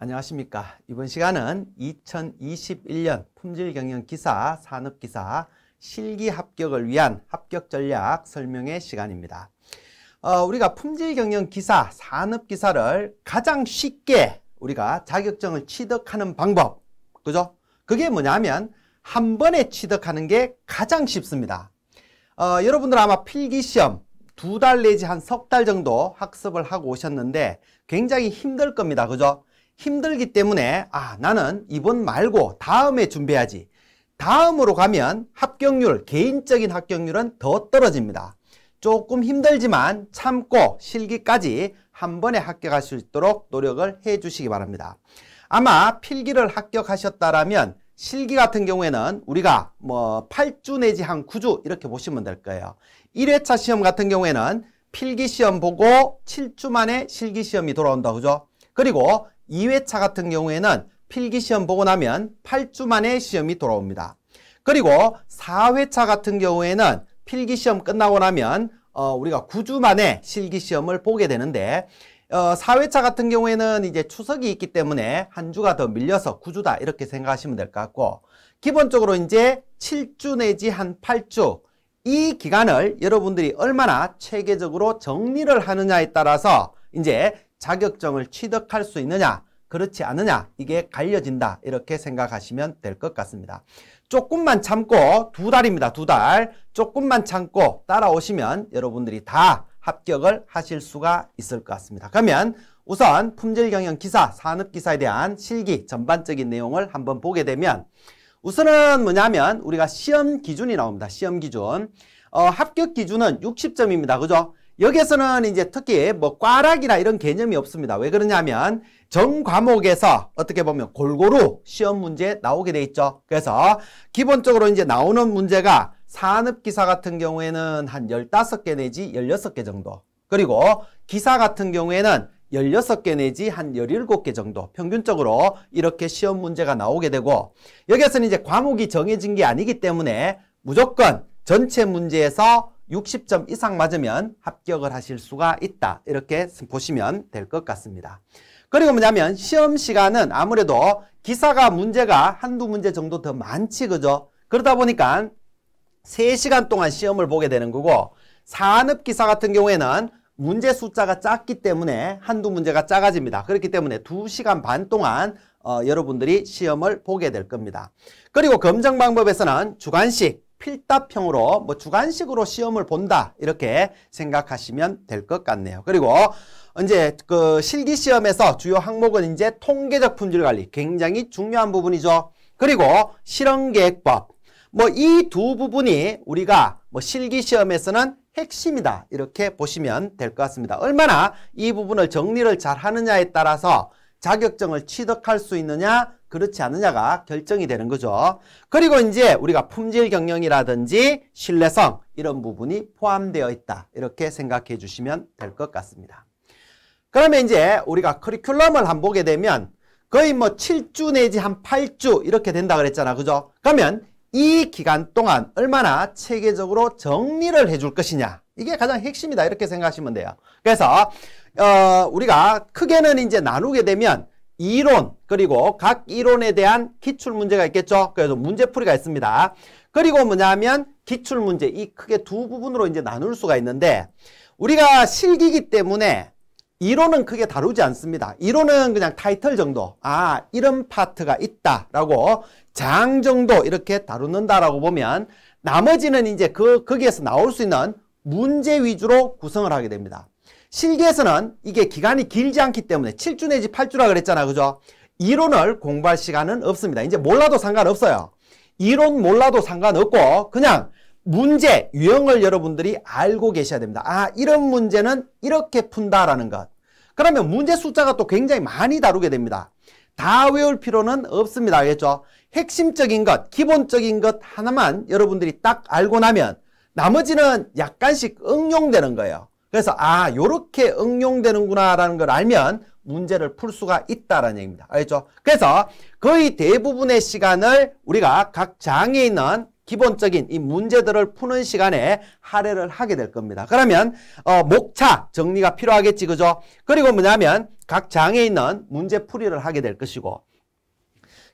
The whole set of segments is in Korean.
안녕하십니까. 이번 시간은 2021년 품질경영 기사, 산업기사, 실기 합격을 위한 합격 전략 설명의 시간입니다. 어, 우리가 품질경영 기사, 산업기사를 가장 쉽게 우리가 자격증을 취득하는 방법, 그죠? 그게 뭐냐면 한 번에 취득하는 게 가장 쉽습니다. 어, 여러분들 아마 필기시험, 두 달 내지 한 석 달 정도 학습을 하고 오셨는데 굉장히 힘들 겁니다. 그죠? 힘들기 때문에 아 나는 이번 말고 다음에 준비해야지. 다음으로 가면 합격률, 개인적인 합격률은 더 떨어집니다. 조금 힘들지만 참고 실기까지 한 번에 합격할 수 있도록 노력을 해주시기 바랍니다. 아마 필기를 합격하셨다라면 실기 같은 경우에는 우리가 뭐 8주 내지 한 9주 이렇게 보시면 될 거예요. 1회차 시험 같은 경우에는 필기 시험 보고 7주 만에 실기 시험이 돌아온다. 그죠? 그리고 2회차 같은 경우에는 필기시험 보고 나면 8주 만에 시험이 돌아옵니다. 그리고 4회차 같은 경우에는 필기시험 끝나고 나면 어, 우리가 9주 만에 실기시험을 보게 되는데 어, 4회차 같은 경우에는 이제 추석이 있기 때문에 한 주가 더 밀려서 9주다 이렇게 생각하시면 될 것 같고 기본적으로 이제 7주 내지 한 8주 이 기간을 여러분들이 얼마나 체계적으로 정리를 하느냐에 따라서 이제 자격증을 취득할 수 있느냐 그렇지 않느냐 이게 갈려진다 이렇게 생각하시면 될 것 같습니다. 조금만 참고 두 달입니다. 두 달. 조금만 참고 따라오시면 여러분들이 다 합격을 하실 수가 있을 것 같습니다. 그러면 우선 품질경영 기사, 산업기사에 대한 실기 전반적인 내용을 한번 보게 되면 우선은 뭐냐면 우리가 시험 기준이 나옵니다. 시험 기준. 어, 합격 기준은 60점입니다. 그죠? 여기에서는 이제 특히 뭐꽈락이나 이런 개념이 없습니다. 왜 그러냐면 전 과목에서 어떻게 보면 골고루 시험 문제 나오게 돼 있죠. 그래서 기본적으로 이제 나오는 문제가 산업기사 같은 경우에는 한 15개 내지 16개 정도 그리고 기사 같은 경우에는 16개 내지 한 17개 정도 평균적으로 이렇게 시험 문제가 나오게 되고 여기에서는 이제 과목이 정해진 게 아니기 때문에 무조건 전체 문제에서 60점 이상 맞으면 합격을 하실 수가 있다. 이렇게 보시면 될 것 같습니다. 그리고 뭐냐면 시험 시간은 아무래도 기사가 문제가 한두 문제 정도 더 많지 그죠? 그러다 보니까 3시간 동안 시험을 보게 되는 거고 산업 기사 같은 경우에는 문제 숫자가 작기 때문에 한두 문제가 작아집니다. 그렇기 때문에 2시간 반 동안 어, 여러분들이 시험을 보게 될 겁니다. 그리고 검정 방법에서는 주관식, 필답형으로 뭐주관식으로 시험을 본다 이렇게 생각하시면 될 것 같네요. 그리고 이제 그 실기 시험에서 주요 항목은 이제 통계적 품질 관리 굉장히 중요한 부분이죠. 그리고 실험 계획법 뭐 이 두 부분이 우리가 뭐 실기 시험에서는 핵심이다 이렇게 보시면 될 것 같습니다. 얼마나 이 부분을 정리를 잘 하느냐에 따라서 자격증을 취득할 수 있느냐 그렇지 않느냐가 결정이 되는 거죠. 그리고 이제 우리가 품질 경영이라든지 신뢰성 이런 부분이 포함되어 있다. 이렇게 생각해 주시면 될 것 같습니다. 그러면 이제 우리가 커리큘럼을 한번 보게 되면 거의 뭐 7주 내지 한 8주 이렇게 된다 그랬잖아. 그죠? 그러면 이 기간 동안 얼마나 체계적으로 정리를 해 줄 것이냐. 이게 가장 핵심이다. 이렇게 생각하시면 돼요. 그래서 어, 우리가 크게는 이제 나누게 되면 이론 그리고 각 이론에 대한 기출 문제가 있겠죠. 그래서 문제풀이가 있습니다. 그리고 뭐냐면 기출 문제 이 크게 두 부분으로 이제 나눌 수가 있는데 우리가 실기기 때문에 이론은 크게 다루지 않습니다. 이론은 그냥 타이틀 정도 아 이런 파트가 있다라고 장 정도 이렇게 다루는다라고 보면 나머지는 이제 그 거기에서 나올 수 있는 문제 위주로 구성을 하게 됩니다. 실기에서는 이게 기간이 길지 않기 때문에 7주 내지 8주라 그랬잖아. 그죠? 이론을 공부할 시간은 없습니다. 이제 몰라도 상관없어요. 이론 몰라도 상관없고 그냥 문제, 유형을 여러분들이 알고 계셔야 됩니다. 아, 이런 문제는 이렇게 푼다라는 것. 그러면 문제 숫자가 또 굉장히 많이 다루게 됩니다. 다 외울 필요는 없습니다. 알겠죠? 핵심적인 것, 기본적인 것 하나만 여러분들이 딱 알고 나면 나머지는 약간씩 응용되는 거예요. 그래서 아 요렇게 응용되는구나 라는 걸 알면 문제를 풀 수가 있다라는 얘기입니다. 알겠죠? 그래서 거의 대부분의 시간을 우리가 각 장에 있는 기본적인 이 문제들을 푸는 시간에 할애를 하게 될 겁니다. 그러면 어, 목차 정리가 필요하겠지 그죠? 그리고 뭐냐면 각 장에 있는 문제 풀이를 하게 될 것이고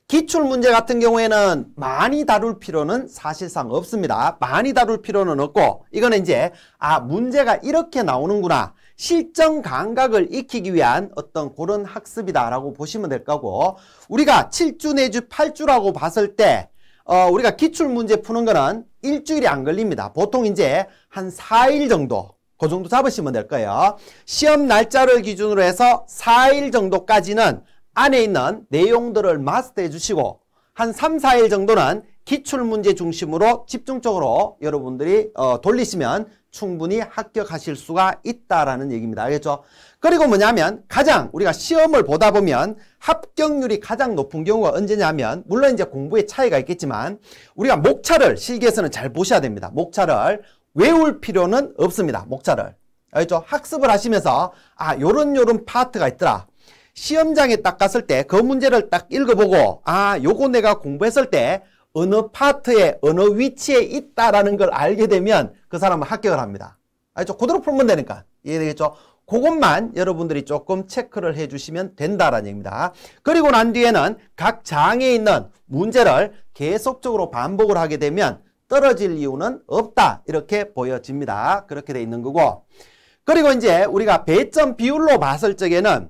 기출문제 같은 경우에는 많이 다룰 필요는 사실상 없습니다. 많이 다룰 필요는 없고 이거는 이제 아 문제가 이렇게 나오는구나. 실전 감각을 익히기 위한 어떤 그런 학습이다라고 보시면 될 거고 우리가 7주 내주 8주라고 봤을 때 어, 우리가 기출문제 푸는 거는 일주일이 안 걸립니다. 보통 이제 한 4일 정도 그 정도 잡으시면 될 거예요. 시험 날짜를 기준으로 해서 4일 정도까지는 안에 있는 내용들을 마스터해 주시고 한 3, 4일 정도는 기출문제 중심으로 집중적으로 여러분들이 어, 돌리시면 충분히 합격하실 수가 있다라는 얘기입니다. 알겠죠? 그리고 뭐냐면 가장 우리가 시험을 보다 보면 합격률이 가장 높은 경우가 언제냐면 물론 이제 공부의 차이가 있겠지만 우리가 목차를 실기에서는 잘 보셔야 됩니다. 목차를 외울 필요는 없습니다. 목차를. 알겠죠? 학습을 하시면서 아 요런 요런 파트가 있더라. 시험장에 딱 갔을 때 그 문제를 딱 읽어보고 아 요거 내가 공부했을 때 어느 파트에 어느 위치에 있다라는 걸 알게 되면 그 사람은 합격을 합니다. 알죠? 그대로 풀면 되니까 이해되겠죠? 그것만 여러분들이 조금 체크를 해주시면 된다라는 얘기입니다. 그리고 난 뒤에는 각 장에 있는 문제를 계속적으로 반복을 하게 되면 떨어질 이유는 없다 이렇게 보여집니다. 그렇게 돼 있는 거고 그리고 이제 우리가 배점 비율로 봤을 적에는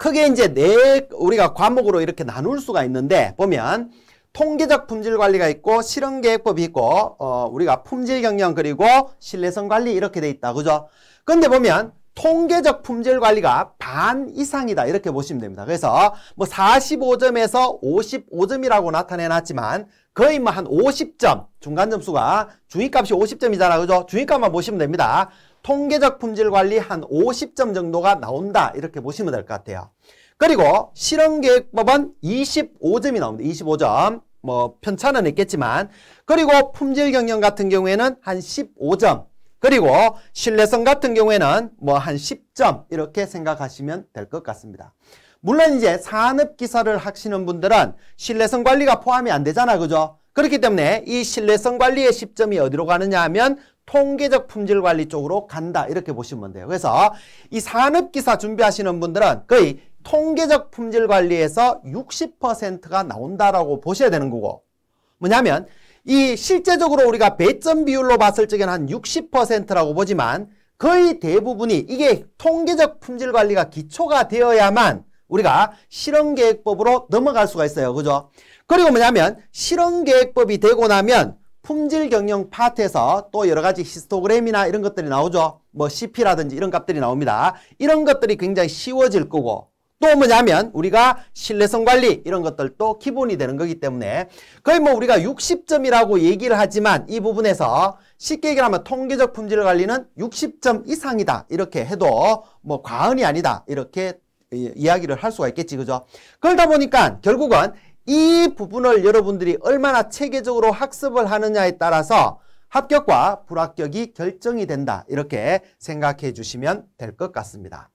크게 이제 네 우리가 과목으로 이렇게 나눌 수가 있는데 보면 통계적 품질 관리가 있고 실험 계획법이 있고 어 우리가 품질 경영 그리고 신뢰성 관리 이렇게 돼 있다. 그죠? 근데 보면 통계적 품질 관리가 반 이상이다 이렇게 보시면 됩니다. 그래서 뭐 45점에서 55점이라고 나타내 놨지만 거의 뭐 한 50점 중간 점수가 중위값이 50점이잖아. 그죠? 중위값만 보시면 됩니다. 통계적 품질 관리 한 50점 정도가 나온다 이렇게 보시면 될 것 같아요. 그리고 실험계획법은 25점이 나옵니다. 25점. 뭐 편차는 있겠지만 그리고 품질 경영 같은 경우에는 한 15점 그리고 신뢰성 같은 경우에는 뭐 한 10점 이렇게 생각하시면 될 것 같습니다. 물론 이제 산업기사를 하시는 분들은 신뢰성 관리가 포함이 안 되잖아 그죠? 그렇기 때문에 이 신뢰성 관리의 10점이 어디로 가느냐 하면 통계적 품질 관리 쪽으로 간다 이렇게 보시면 돼요. 그래서 이 산업기사 준비하시는 분들은 거의 통계적 품질 관리에서 60%가 나온다라고 보셔야 되는 거고 뭐냐면 이 실제적으로 우리가 배점 비율로 봤을 적에는 한 60%라고 보지만 거의 대부분이 이게 통계적 품질 관리가 기초가 되어야만 우리가 실현계획법으로 넘어갈 수가 있어요. 그죠? 그리고 뭐냐면 실현계획법이 되고 나면 품질 경영 파트에서 또 여러 가지 히스토그램이나 이런 것들이 나오죠. 뭐 CP라든지 이런 값들이 나옵니다. 이런 것들이 굉장히 쉬워질 거고 또 뭐냐면 우리가 신뢰성 관리 이런 것들도 기본이 되는 거기 때문에 거의 뭐 우리가 60점이라고 얘기를 하지만 이 부분에서 쉽게 얘기하면 통계적 품질 관리는 60점 이상이다 이렇게 해도 뭐 과언이 아니다 이렇게 이야기를 할 수가 있겠지 그죠 그러다 보니까 결국은 이 부분을 여러분들이 얼마나 체계적으로 학습을 하느냐에 따라서 합격과 불합격이 결정이 된다 이렇게 생각해 주시면 될 것 같습니다.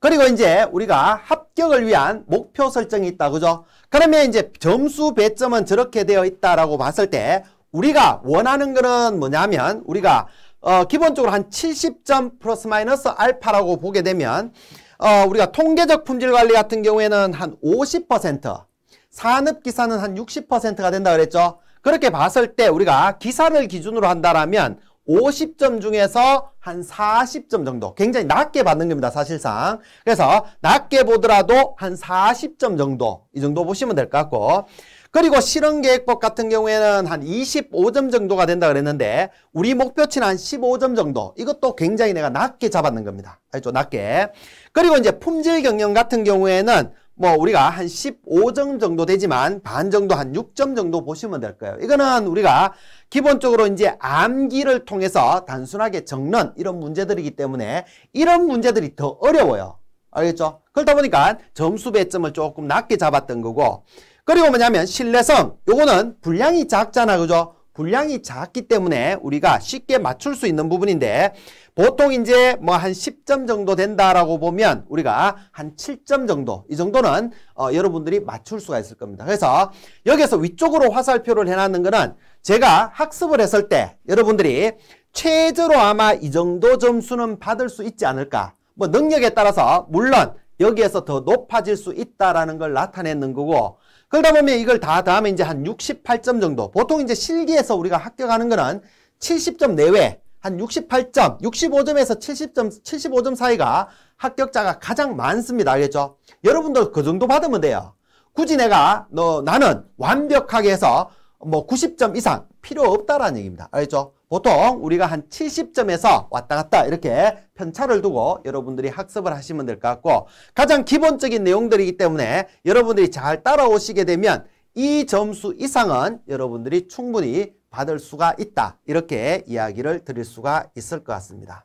그리고 이제 우리가 합격을 위한 목표 설정이 있다 그죠? 그러면 이제 점수 배점은 저렇게 되어 있다라고 봤을 때 우리가 원하는 거는 뭐냐면 우리가 어 기본적으로 한 70점 플러스 마이너스 알파라고 보게 되면 어 우리가 통계적 품질 관리 같은 경우에는 한50% 산업기사는 한 60%가 된다 그랬죠. 그렇게 봤을 때 우리가 기사를 기준으로 한다라면 50점 중에서 한 40점 정도 굉장히 낮게 받는 겁니다 사실상 그래서 낮게 보더라도 한 40점 정도 이 정도 보시면 될 것 같고 그리고 실현계획법 같은 경우에는 한 25점 정도가 된다 그랬는데 우리 목표치는 한 15점 정도 이것도 굉장히 내가 낮게 잡았는 겁니다 알죠 낮게 그리고 이제 품질 경영 같은 경우에는 뭐 우리가 한 15점 정도 되지만 반 정도 한 6점 정도 보시면 될 거예요. 이거는 우리가 기본적으로 이제 암기를 통해서 단순하게 적는 이런 문제들이기 때문에 이런 문제들이 더 어려워요. 알겠죠? 그러다 보니까 점수 배점을 조금 낮게 잡았던 거고 그리고 뭐냐면 신뢰성 요거는 분량이 작잖아 그죠? 분량이 작기 때문에 우리가 쉽게 맞출 수 있는 부분인데 보통 이제 뭐 한 10점 정도 된다라고 보면 우리가 한 7점 정도 이 정도는 어, 여러분들이 맞출 수가 있을 겁니다. 그래서 여기에서 위쪽으로 화살표를 해놨는 거는 제가 학습을 했을 때 여러분들이 최저로 아마 이 정도 점수는 받을 수 있지 않을까 뭐 능력에 따라서 물론 여기에서 더 높아질 수 있다라는 걸 나타내는 거고 그러다 보면 이걸 다 다음에 이제 한 68점 정도 보통 이제 실기에서 우리가 합격하는 거는 70점 내외 한 68점, 65점에서 70점, 75점 사이가 합격자가 가장 많습니다. 알겠죠? 여러분도 그 정도 받으면 돼요. 굳이 내가 너 나는 완벽하게 해서 뭐 90점 이상 필요 없다라는 얘기입니다. 알겠죠? 보통 우리가 한 70점에서 왔다 갔다 이렇게 편차를 두고 여러분들이 학습을 하시면 될 것 같고 가장 기본적인 내용들이기 때문에 여러분들이 잘 따라오시게 되면 이 점수 이상은 여러분들이 충분히 받을 수가 있다. 이렇게 이야기를 드릴 수가 있을 것 같습니다.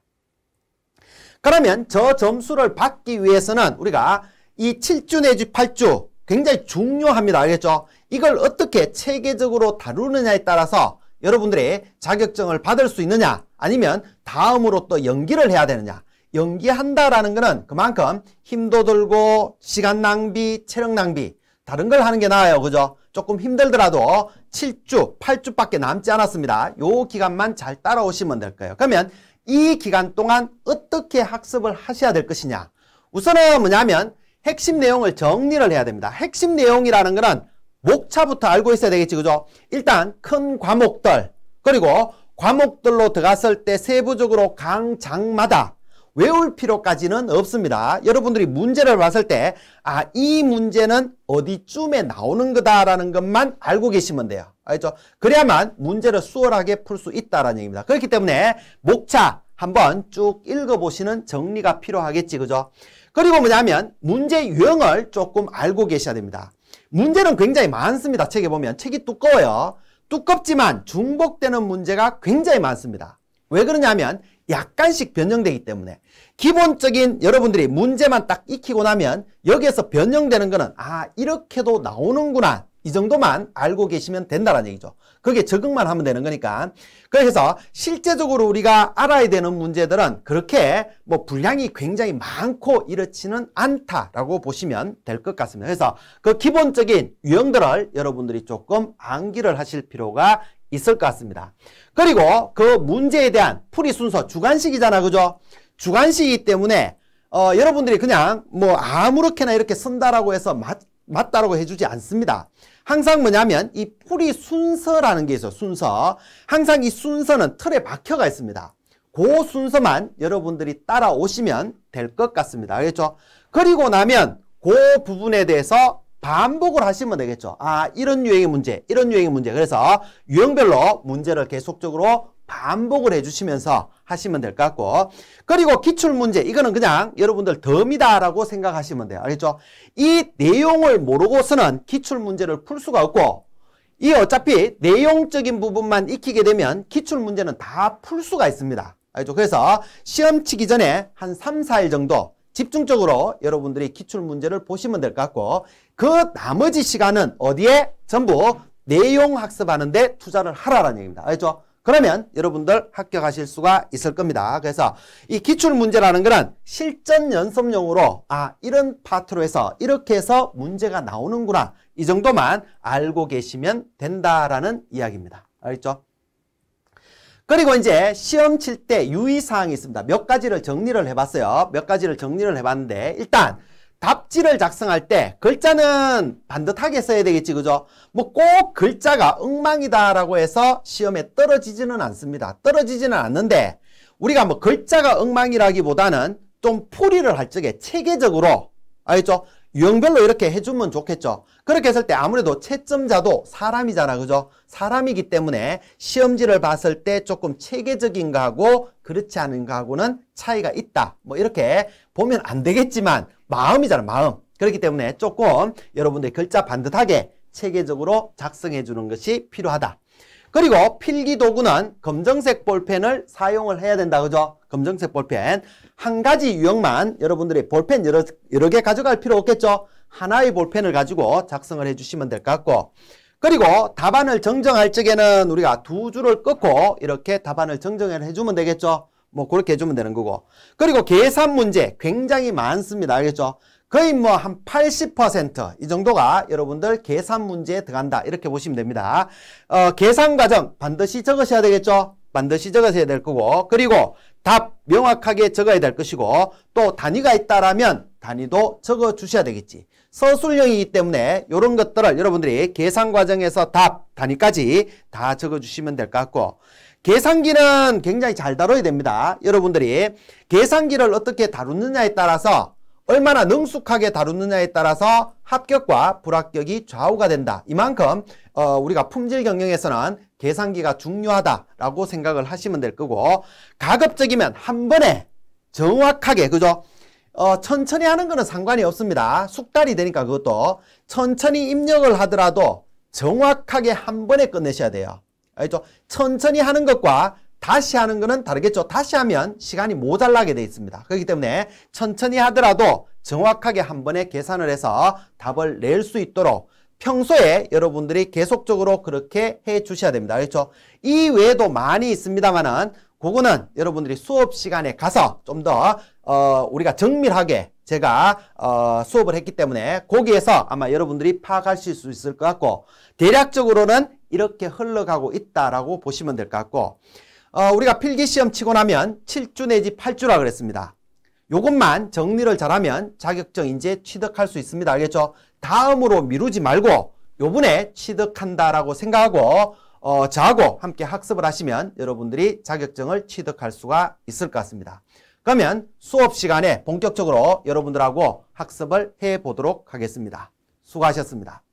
그러면 저 점수를 받기 위해서는 우리가 이 7주 내지 8주 굉장히 중요합니다. 알겠죠? 이걸 어떻게 체계적으로 다루느냐에 따라서 여러분들의 자격증을 받을 수 있느냐 아니면 다음으로 또 연기를 해야 되느냐 연기한다라는 것은 그만큼 힘도 들고 시간 낭비, 체력 낭비 다른 걸 하는 게 나아요. 그죠? 조금 힘들더라도 7주, 8주밖에 남지 않았습니다. 요 기간만 잘 따라오시면 될 거예요. 그러면 이 기간 동안 어떻게 학습을 하셔야 될 것이냐 우선은 뭐냐면 핵심 내용을 정리를 해야 됩니다. 핵심 내용이라는 거는 목차부터 알고 있어야 되겠지, 그죠? 일단 큰 과목들, 그리고 과목들로 들어갔을 때 세부적으로 강 장마다 외울 필요까지는 없습니다. 여러분들이 문제를 봤을 때, 아, 이 문제는 어디쯤에 나오는 거다라는 것만 알고 계시면 돼요. 알죠? 그래야만 문제를 수월하게 풀 수 있다라는 얘기입니다. 그렇기 때문에 목차 한번 쭉 읽어보시는 정리가 필요하겠지, 그죠? 그리고 뭐냐면 문제 유형을 조금 알고 계셔야 됩니다. 문제는 굉장히 많습니다. 책에 보면. 책이 두꺼워요. 두껍지만 중복되는 문제가 굉장히 많습니다. 왜 그러냐면 약간씩 변형되기 때문에 기본적인 여러분들이 문제만 딱 익히고 나면 여기에서 변형되는 거는 아 이렇게도 나오는구나 이 정도만 알고 계시면 된다는 얘기죠. 그게 적응만 하면 되는 거니까. 그래서 실제적으로 우리가 알아야 되는 문제들은 그렇게 뭐 분량이 굉장히 많고 이렇지는 않다라고 보시면 될 것 같습니다. 그래서 그 기본적인 유형들을 여러분들이 조금 암기를 하실 필요가 있을 것 같습니다. 그리고 그 문제에 대한 풀이 순서 주관식이잖아. 그죠? 주관식이기 때문에 어, 여러분들이 그냥 뭐 아무렇게나 이렇게 쓴다라고 해서 맞, 맞다라고 해주지 않습니다. 항상 뭐냐면 이 풀이 순서라는 게 있어요. 순서. 항상 이 순서는 틀에 박혀가 있습니다. 그 순서만 여러분들이 따라오시면 될 것 같습니다. 알겠죠? 그리고 나면 그 부분에 대해서 반복을 하시면 되겠죠. 아, 이런 유형의 문제, 이런 유형의 문제. 그래서 유형별로 문제를 계속적으로 반복을 해주시면서 하시면 될 것 같고 그리고 기출문제 이거는 그냥 여러분들 덤이다라고 생각하시면 돼요. 알겠죠? 이 내용을 모르고서는 기출문제를 풀 수가 없고 이 어차피 내용적인 부분만 익히게 되면 기출문제는 다 풀 수가 있습니다. 알죠? 겠 그래서 시험 치기 전에 한 3, 4일 정도 집중적으로 여러분들이 기출문제를 보시면 될 것 같고 그 나머지 시간은 어디에? 전부 내용 학습하는 데 투자를 하라라는 얘기입니다. 알죠? 겠 그러면 여러분들 합격하실 수가 있을 겁니다. 그래서 이 기출문제라는 거는 실전 연습용으로 아 이런 파트로 해서 이렇게 해서 문제가 나오는구나 이 정도만 알고 계시면 된다라는 이야기입니다. 알겠죠? 그리고 이제 시험 칠 때 유의사항이 있습니다. 몇 가지를 정리를 해봤어요. 몇 가지를 정리를 해봤는데 일단 답지를 작성할 때 글자는 반듯하게 써야 되겠지 그죠? 뭐 꼭 글자가 엉망이다라고 해서 시험에 떨어지지는 않습니다. 떨어지지는 않는데 우리가 뭐 글자가 엉망이라기보다는 좀 풀이를 할 적에 체계적으로 알겠죠? 유형별로 이렇게 해주면 좋겠죠. 그렇게 했을 때 아무래도 채점자도 사람이잖아. 그죠? 사람이기 때문에 시험지를 봤을 때 조금 체계적인가 하고 그렇지 않은가 하고는 차이가 있다. 뭐 이렇게 보면 안 되겠지만 마음이잖아. 마음. 그렇기 때문에 조금 여러분들 글자 반듯하게 체계적으로 작성해 주는 것이 필요하다. 그리고 필기 도구는 검정색 볼펜을 사용을 해야 된다. 그죠? 검정색 볼펜. 한 가지 유형만 여러분들이 볼펜 여러, 여러 개 가져갈 필요 없겠죠? 하나의 볼펜을 가지고 작성을 해주시면 될 것 같고 그리고 답안을 정정할 적에는 우리가 두 줄을 끊고 이렇게 답안을 정정을 해주면 되겠죠? 뭐 그렇게 해주면 되는 거고 그리고 계산 문제 굉장히 많습니다. 알겠죠? 거의 뭐 한 80%이 정도가 여러분들 계산 문제에 들어간다 이렇게 보시면 됩니다. 어, 계산 과정 반드시 적으셔야 되겠죠? 반드시 적으셔야 될 거고 그리고 답 명확하게 적어야 될 것이고 또 단위가 있다라면 단위도 적어 주셔야 되겠지. 서술형이기 때문에 이런 것들을 여러분들이 계산 과정에서 답, 단위까지 다 적어 주시면 될 것 같고 계산기는 굉장히 잘 다뤄야 됩니다. 여러분들이 계산기를 어떻게 다루느냐에 따라서 얼마나 능숙하게 다루느냐에 따라서 합격과 불합격이 좌우가 된다. 이만큼 어, 우리가 품질 경영에서는 계산기가 중요하다라고 생각을 하시면 될 거고 가급적이면 한 번에 정확하게 그죠? 어, 천천히 하는 거는 상관이 없습니다. 숙달이 되니까 그것도 천천히 입력을 하더라도 정확하게 한 번에 끝내셔야 돼요. 알죠? 천천히 하는 것과 다시 하는 거는 다르겠죠. 다시 하면 시간이 모자라게 돼 있습니다. 그렇기 때문에 천천히 하더라도 정확하게 한 번에 계산을 해서 답을 낼 수 있도록 평소에 여러분들이 계속적으로 그렇게 해 주셔야 됩니다. 그렇죠? 이 외에도 많이 있습니다만은 그거는 여러분들이 수업 시간에 가서 좀더 어, 우리가 정밀하게 제가 어, 수업을 했기 때문에 거기에서 아마 여러분들이 파악하실 수 있을 것 같고 대략적으로는 이렇게 흘러가고 있다라고 보시면 될 것 같고 어, 우리가 필기시험 치고 나면 7주 내지 8주라 그랬습니다. 요것만 정리를 잘하면 자격증 이제 취득할 수 있습니다. 알겠죠? 다음으로 미루지 말고 요번에 취득한다라고 생각하고 어, 저하고 함께 학습을 하시면 여러분들이 자격증을 취득할 수가 있을 것 같습니다. 그러면 수업 시간에 본격적으로 여러분들하고 학습을 해보도록 하겠습니다. 수고하셨습니다.